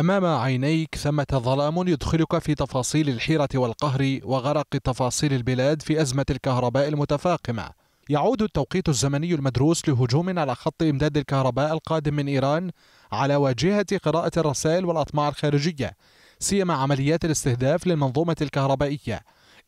أمام عينيك ثمة ظلام يدخلك في تفاصيل الحيرة والقهر وغرق تفاصيل البلاد في أزمة الكهرباء المتفاقمة يعود التوقيت الزمني المدروس لهجوم على خط إمداد الكهرباء القادم من إيران على واجهة قراءة الرسائل والأطماع الخارجية سيما عمليات الاستهداف للمنظومة الكهربائية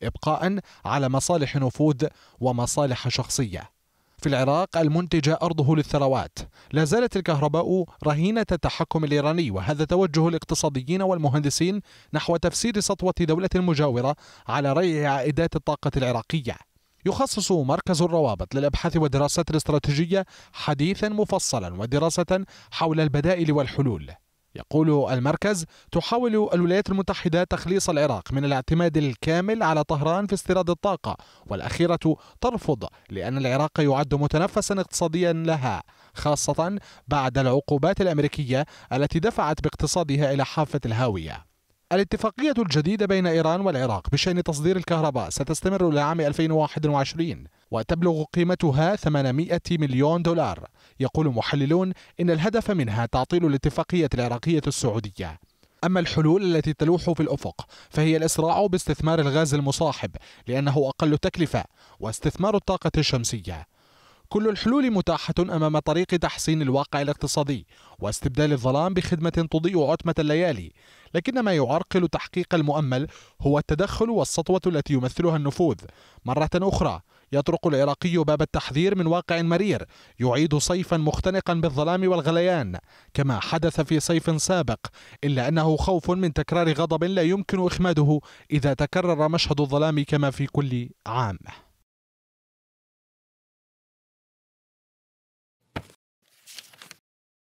إبقاء على مصالح نفوذ ومصالح شخصية في العراق المنتجة أرضه للثروات لا زالت الكهرباء رهينة التحكم الإيراني وهذا توجه الاقتصاديين والمهندسين نحو تفسير سطوة دولة مجاورة على ريع عائدات الطاقة العراقية يخصص مركز الروابط للابحاث والدراسات الاستراتيجيه حديثا مفصلا ودراسه حول البدائل والحلول يقول المركز تحاول الولايات المتحدة تخليص العراق من الاعتماد الكامل على طهران في استيراد الطاقة والأخيرة ترفض لأن العراق يعد متنفسا اقتصاديا لها خاصة بعد العقوبات الأمريكية التي دفعت باقتصادها إلى حافة الهاوية الاتفاقية الجديدة بين إيران والعراق بشأن تصدير الكهرباء ستستمر إلى عام 2021 وتبلغ قيمتها 800 مليون دولار يقول محللون إن الهدف منها تعطيل الاتفاقية العراقية السعودية أما الحلول التي تلوح في الأفق فهي الإسراع باستثمار الغاز المصاحب لأنه أقل تكلفة واستثمار الطاقة الشمسية كل الحلول متاحة أمام طريق تحسين الواقع الاقتصادي واستبدال الظلام بخدمة تضيء عتمة الليالي لكن ما يعرقل تحقيق المؤمل هو التدخل والسطوة التي يمثلها النفوذ مرة أخرى يطرق العراقي باب التحذير من واقع مرير يعيد صيفا مختنقا بالظلام والغليان كما حدث في صيف سابق إلا أنه خوف من تكرار غضب لا يمكن إخماده إذا تكرر مشهد الظلام كما في كل عام